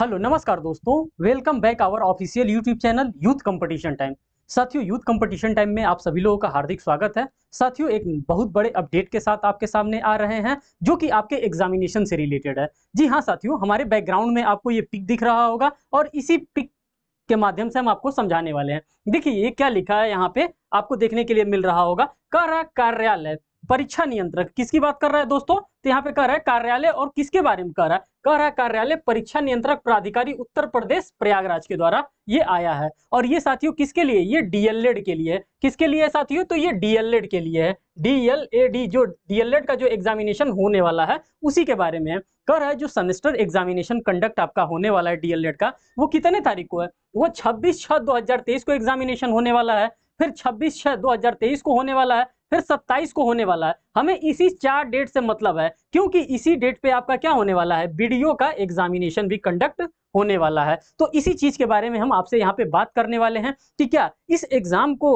hello नमस्कार दोस्तों welcome back our official YouTube channel youth competition time साथियों youth competition time में आप सभी लोगों का हार्दिक स्वागत है साथियों एक बहुत बड़े अपडेट के साथ आपके सामने आ रहे हैं जो कि आपके एग्जामिनेशन से रिलेटेड है जी हाँ साथियों हमारे बैकग्राउंड में आपको ये पिक दिख रहा होगा और इसी पिक के माध्यम से हम आपको समझाने वाले हैं देखिए ये क्या लिखा है यहाँ पे आपको देखने के लिए मिल रहा होगा कर कार्यालय परीक्षा नियंत्रक किसकी बात कर रहा है दोस्तों तो यहाँ पे कह रहा है कार्यालय और किसके बारे में कह रहा है कह रहा है कार्यालय परीक्षा नियंत्रक प्राधिकारी उत्तर प्रदेश प्रयागराज के द्वारा ये आया है और ये साथियों किसके लिए ये डीएलएड के लिए किसके लिए साथियों तो ये डीएलएड के लिए है डीएलएडी जो डीएलएड का जो एग्जामिनेशन होने वाला है उसी के बारे में कह रहा है जो सेमेस्टर एग्जामिनेशन कंडक्ट आपका होने वाला है डीएलएड का वो कितने तारीख को है वो दो हजार तेईस को एग्जामिनेशन होने वाला है फिर 26 हजार 2023 को होने वाला है फिर 27 को होने वाला है हमें इसी चार डेट से मतलब है क्योंकि इसी डेट पे आपका क्या होने वाला है वीडियो का एग्जामिनेशन भी कंडक्ट होने वाला है तो इसी चीज के बारे में हम आपसे यहाँ पे बात करने वाले हैं कि क्या इस एग्जाम को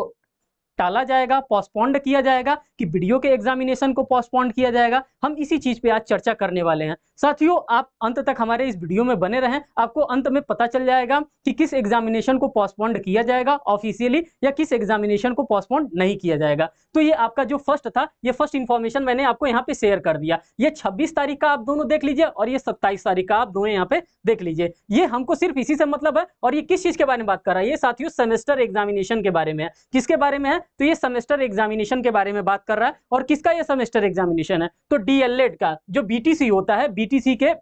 टाला जाएगा पोस्टपोन्ड किया जाएगा कि वीडियो के एग्जामिनेशन को पोस्टपोन्ड किया जाएगा हम इसी चीज पे आज चर्चा करने वाले हैं साथियों आप अंत तक हमारे इस वीडियो में बने रहें आपको अंत में पता चल जाएगा कि किस एग्जामिनेशन को पोस्टपोन्ड किया जाएगा ऑफिशियली या किस एग्जामिनेशन को पोस्टपोन्ड नहीं किया जाएगा तो ये आपका जो फर्स्ट था ये फर्स्ट इन्फॉर्मेशन मैंने आपको यहाँ पे शेयर कर दिया ये छब्बीस तारीख का आप दोनों देख लीजिए और ये सत्ताईस तारीख का आप दोनों यहाँ पे देख लीजिए ये हमको सिर्फ इसी से मतलब है और ये किस चीज के बारे में बात कर रहा है ये साथियों सेमेस्टर एग्जामिनेशन के बारे में है किसके बारे में है तो ये सेमेस्टर एग्जामिनेशन के बारे में बात कर रहा है और किसका ये सेमेस्टर एग्जामिनेशन है तो डीएलएड का जो बीटीसी होता है बीटीसी के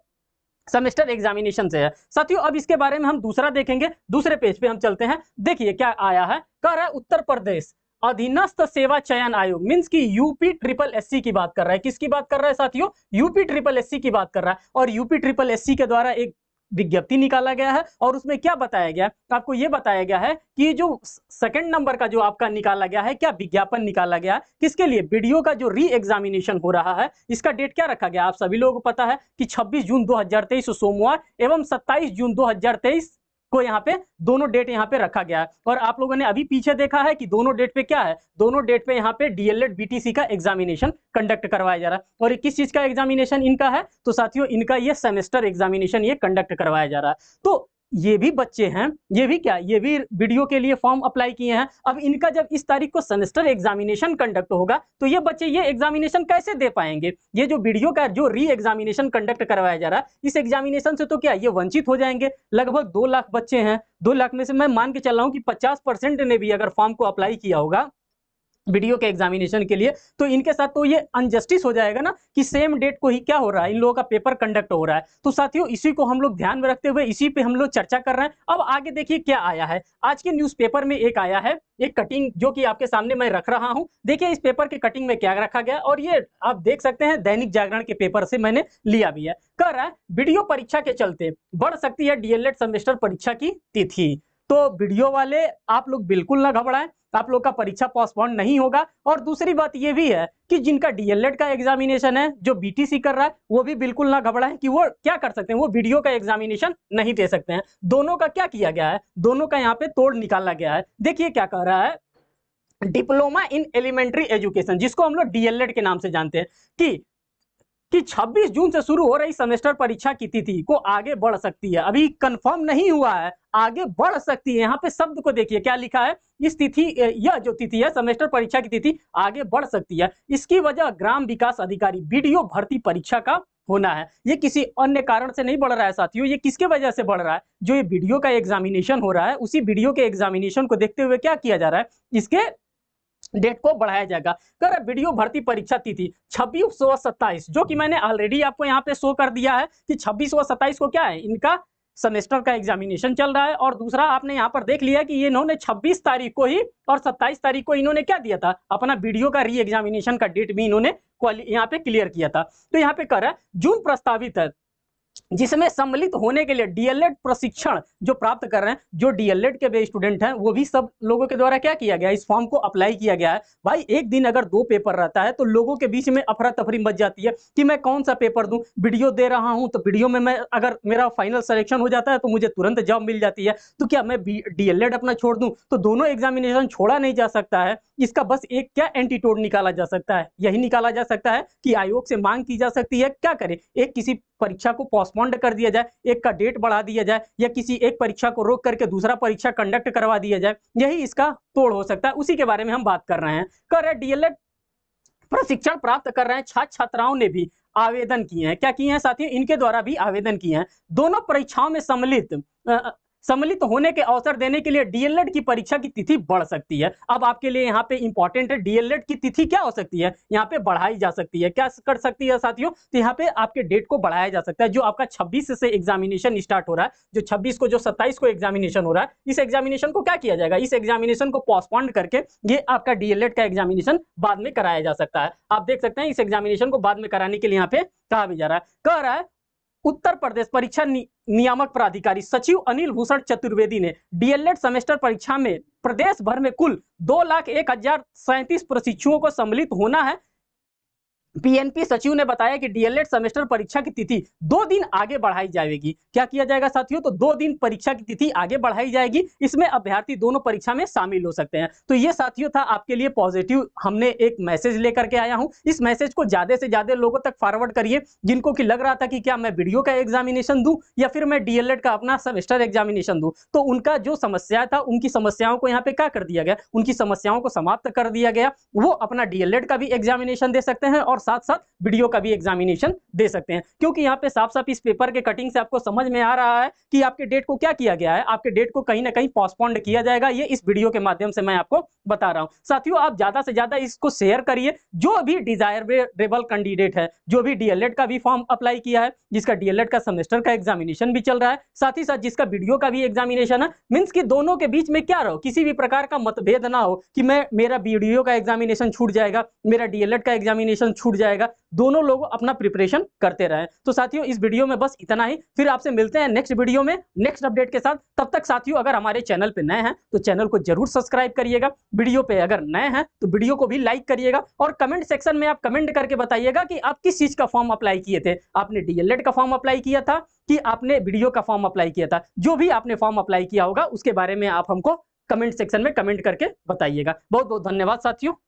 सेमेस्टर एग्जामिनेशन से है साथियों अब इसके बारे में हम दूसरा देखेंगे दूसरे पेज पे हम चलते हैं देखिए क्या आया है कह रहा है उत्तर प्रदेश अधीनस्थ सेवा चयन आयोग मीन्स की यूपी ट्रिपल एससी की बात कर रहा है किसकी बात कर रहा है साथियों यूपी ट्रिपल एससी की बात कर रहा है और यूपी ट्रिपल एससी के द्वारा एक विज्ञप्ति निकाला गया है और उसमें क्या बताया गया आपको ये बताया गया है कि जो सेकंड नंबर का जो आपका निकाला गया है क्या विज्ञापन निकाला गया है किसके लिए वीडियो का जो री एग्जामिनेशन हो रहा है इसका डेट क्या रखा गया आप सभी लोगों को पता है कि 26 जून 2023 सोमवार एवं 27 जून 2023 को यहाँ पे दोनों डेट यहाँ पे रखा गया है और आप लोगों ने अभी पीछे देखा है कि दोनों डेट पे क्या है दोनों डेट पे यहाँ पे डीएलएड बीटीसी का एग्जामिनेशन कंडक्ट करवाया जा रहा है और किस चीज का एग्जामिनेशन इनका है तो साथियों इनका ये सेमेस्टर एग्जामिनेशन ये कंडक्ट करवाया जा रहा है तो ये भी बच्चे हैं ये भी क्या ये भी वीडियो के लिए फॉर्म अप्लाई किए हैं अब इनका जब इस तारीख को सेमेस्टर एग्जामिनेशन कंडक्ट होगा तो ये बच्चे ये एग्जामिनेशन कैसे दे पाएंगे ये जो वीडियो का जो री एग्जामिनेशन कंडक्ट करवाया जा रहा है इस एग्जामिनेशन से तो क्या ये वंचित हो जाएंगे लगभग दो लाख बच्चे हैं दो लाख में से मैं मान के चल रहा हूँ कि पचास ने भी अगर फॉर्म को अप्लाई किया होगा वीडियो के एग्जामिनेशन के लिए तो इनके साथ तो ये अनजस्टिस हो जाएगा ना कि सेम डेट को ही क्या हो रहा है इन लोगों का पेपर कंडक्ट हो रहा है तो साथियों इसी को हम लोग ध्यान में रखते हुए इसी पे हम लोग चर्चा कर रहे हैं अब आगे देखिए क्या आया है आज के न्यूज़पेपर में एक आया है एक कटिंग जो कि आपके सामने मैं रख रहा हूँ देखिए इस पेपर के कटिंग में क्या रखा गया और ये आप देख सकते हैं दैनिक जागरण के पेपर से मैंने लिया भी है कर रहा है वीडियो परीक्षा के चलते बढ़ सकती है डीएलएड सेमेस्टर परीक्षा की तिथि तो वीडियो वाले आप लोग बिल्कुल ना घबराएं आप लोग का परीक्षा पोस्टपोन नहीं होगा और दूसरी बात ये भी है कि जिनका डीएलएड का एग्जामिनेशन है जो बीटीसी कर रहा है वो भी बिल्कुल ना घबराएं कि वो क्या कर सकते हैं वो वीडियो का एग्जामिनेशन नहीं दे सकते हैं दोनों का क्या किया गया है दोनों का यहाँ पे तोड़ निकाला गया है देखिए क्या कह रहा है डिप्लोमा इन एलिमेंट्री एजुकेशन जिसको हम लोग डीएलएड के नाम से जानते हैं कि कि 26 जून से शुरू हो रही सेमेस्टर परीक्षा की तिथि को आगे बढ़ सकती है अभी कंफर्म नहीं हुआ है आगे बढ़ सकती है यहाँ पे शब्द को देखिए क्या लिखा है इस तिथि यह जो तिथि है सेमेस्टर परीक्षा की तिथि आगे बढ़ सकती है इसकी वजह ग्राम विकास अधिकारी बीडीओ भर्ती परीक्षा का होना है ये किसी अन्य कारण से नहीं बढ़ रहा है साथियों ये किसके वजह से बढ़ रहा है जो ये वीडियो का एग्जामिनेशन हो रहा है उसी वीडियो के एग्जामिनेशन को देखते हुए क्या किया जा रहा है इसके डेट को बढ़ाया जाएगा कर वीडियो भर्ती परीक्षा तिथि छब्बीस व सत्ताईस जो कि मैंने ऑलरेडी आपको यहाँ पे शो कर दिया है कि छब्बीस व सत्ताईस को क्या है इनका सेमेस्टर का एग्जामिनेशन चल रहा है और दूसरा आपने यहाँ पर देख लिया कि ये इन्होंने 26 तारीख को ही और 27 तारीख को इन्होंने क्या दिया था अपना वीडियो का री एग्जामिनेशन का डेट भी इन्होंने यहाँ पे क्लियर किया था तो यहाँ पे कर रहा है जून प्रस्तावित है जिसमें सम्मिलित होने के लिए डीएलएड प्रशिक्षण जो प्राप्त कर रहे हैं जो डीएलएड के स्टूडेंट हैं वो भी सब लोगों के द्वारा क्या किया गया इस फॉर्म को अप्लाई किया गया है भाई एक दिन अगर दो पेपर रहता है तो लोगों के बीच में अफरा तफरी मच जाती है कि मैं कौन सा पेपर दूँ वीडियो दे रहा हूं तो वीडियो में मैं अगर मेरा फाइनल सिलेक्शन हो जाता है तो मुझे तुरंत जॉब मिल जाती है तो क्या मैं डीएलएड अपना छोड़ दूँ तो दोनों एग्जामिनेशन छोड़ा नहीं जा सकता है इसका बस एक क्या एंटीटोड निकाला जा सकता है यही निकाला जा सकता है कि आयोग से मांग की जा सकती है क्या करें एक किसी परीक्षा को पोस्टपोन पोस्टपोन्ड कर दिया जाए एक का डेट बढ़ा दिया जाए या किसी एक परीक्षा को रोक करके दूसरा परीक्षा कंडक्ट करवा दिया जाए यही इसका तोड़ हो सकता है उसी के बारे में हम बात कर रहे हैं कर रहे डीएलएड प्रशिक्षण प्राप्त कर रहे हैं छात्र छात्राओं ने भी आवेदन किए हैं क्या किए हैं साथियों इनके द्वारा भी आवेदन किए हैं दोनों परीक्षाओं में सम्मिलित सम्मिलित होने के अवसर देने के लिए डीएलएड की परीक्षा की तिथि बढ़ सकती है अब आपके लिए यहाँ पे इंपॉर्टेंट है डीएलएड की तिथि क्या हो सकती है यहाँ पे बढ़ाई जा सकती है क्या कर सकती है साथियों तो यहाँ पे आपके डेट को बढ़ाया जा सकता है जो आपका छब्बीस से एग्जामिनेशन स्टार्ट हो रहा है जो छब्बीस को जो सत्ताईस को एग्जामिनेशन हो रहा है इस एग्जामिनेशन को क्या किया जाएगा इस एग्जामिनेशन को पोस्टपोन्ड करके ये आपका डीएलएड का एग्जामिनेशन बाद में कराया जा सकता है आप देख सकते हैं इस एग्जामिनेशन को बाद में कराने के लिए यहाँ पे कहा भी जा रहा है कह रहा है उत्तर प्रदेश परीक्षा नि, नियामक प्राधिकारी सचिव अनिल भूषण चतुर्वेदी ने डीएलएड सेमेस्टर परीक्षा में प्रदेश भर में कुल दो लाख एक हजार सैंतीस प्रशिक्षुओं को सम्मिलित होना है पीएनपी सचिव ने बताया कि डीएलएड सेमेस्टर परीक्षा की तिथि दो दिन आगे बढ़ाई जाएगी क्या किया जाएगा साथियों तो दो दिन परीक्षा की तिथि आगे बढ़ाई जाएगी इसमें अभ्यर्थी दोनों परीक्षा में शामिल हो सकते हैं तो ये साथियों था आपके लिए पॉजिटिव हमने एक मैसेज लेकर के आया हूँ इस मैसेज को ज्यादा से ज्यादा लोगों तक फॉरवर्ड करिए जिनको कि लग रहा था कि क्या मैं वीडियो का एग्जामिनेशन दूँ या फिर मैं डीएलएड का अपना सेमेस्टर एग्जामिनेशन दूँ तो उनका जो समस्या था उनकी समस्याओं को यहाँ पे क्या कर दिया गया उनकी समस्याओं को समाप्त कर दिया गया वो अपना डीएलएड का भी एग्जामिनेशन दे सकते हैं और साथ साथ वीडियो का भी एग्जामिनेशन दे सकते हैं क्योंकि यहाँ पे साफ साफ इस पेपर के कटिंग से आपको समझ में आ रहा है कि आपके डेट को क्या किया गया है आपके डेट को कहीं ना कहीं पोस्टपोन्ड किया जाएगा ये इस वीडियो के माध्यम से मैं आपको बता रहा हूँ साथियों आप ज़्यादा से ज़्यादा इसको शेयर करिए जो भी डिजायरेबल कैंडिडेट है जो भी डीएलएड का भी फॉर्म अप्लाई किया है जिसका डीएलएड का सेमेस्टर का एग्जामिनेशन भी चल रहा है साथ ही साथ जिसका वीडियो का भी एग्जामिनेशन है मीन्स की दोनों के बीच में क्या रहो किसी भी प्रकार का मतभेद ना हो कि मैं मेरा वीडियो का एग्जामिनेशन छूट जाएगा मेरा डीएलएड का एग्जामिनेशन छूट छूट जाएगा दोनों लोग अपना प्रिपरेशन करते रहे तो साथियों इस वीडियो में बस इतना ही फिर आपसे मिलते हैं नेक्स्ट वीडियो में नेक्स्ट अपडेट के साथ तब तक साथियों अगर हमारे चैनल पर नए हैं तो चैनल को जरूर सब्सक्राइब करिएगा वीडियो पे अगर नए हैं तो वीडियो को भी लाइक करिएगा और कमेंट सेक्शन में आप कमेंट करके बताइएगा कि आप किस चीज का फॉर्म अप्लाई किए थे आपने डीएलएड का फॉर्म अप्लाई किया था कि आपने वीडियो का फॉर्म अप्लाई किया था जो भी आपने फॉर्म अप्लाई किया होगा उसके बारे में आप हमको कमेंट सेक्शन में कमेंट करके बताइएगा बहुत बहुत धन्यवाद साथियों